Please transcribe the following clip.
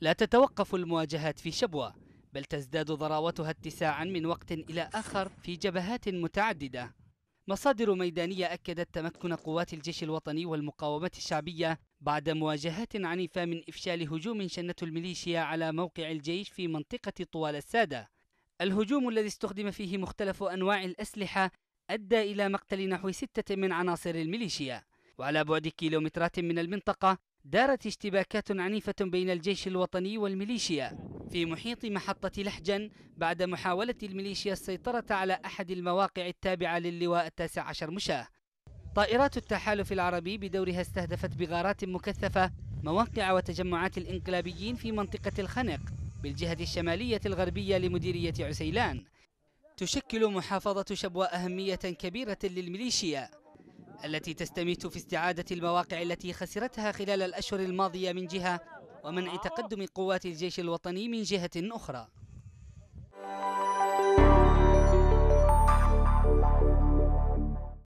لا تتوقف المواجهات في شبوة بل تزداد ضراوتها اتساعا من وقت إلى آخر في جبهات متعددة مصادر ميدانية أكدت تمكن قوات الجيش الوطني والمقاومة الشعبية بعد مواجهات عنيفة من إفشال هجوم شنته الميليشيا على موقع الجيش في منطقة طوال السادة الهجوم الذي استخدم فيه مختلف أنواع الأسلحة أدى إلى مقتل نحو ستة من عناصر الميليشيا وعلى بعد كيلومترات من المنطقة دارت اشتباكات عنيفة بين الجيش الوطني والميليشيا في محيط محطة لحجن بعد محاولة الميليشيا السيطرة على أحد المواقع التابعة للواء التاسع عشر مشاة طائرات التحالف العربي بدورها استهدفت بغارات مكثفة مواقع وتجمعات الإنقلابيين في منطقة الخنق بالجهة الشمالية الغربية لمديرية عسيلان تشكل محافظة شبوة أهمية كبيرة للميليشيا التي تستميت في استعادة المواقع التي خسرتها خلال الأشهر الماضية من جهة ومنع تقدم قوات الجيش الوطني من جهة أخرى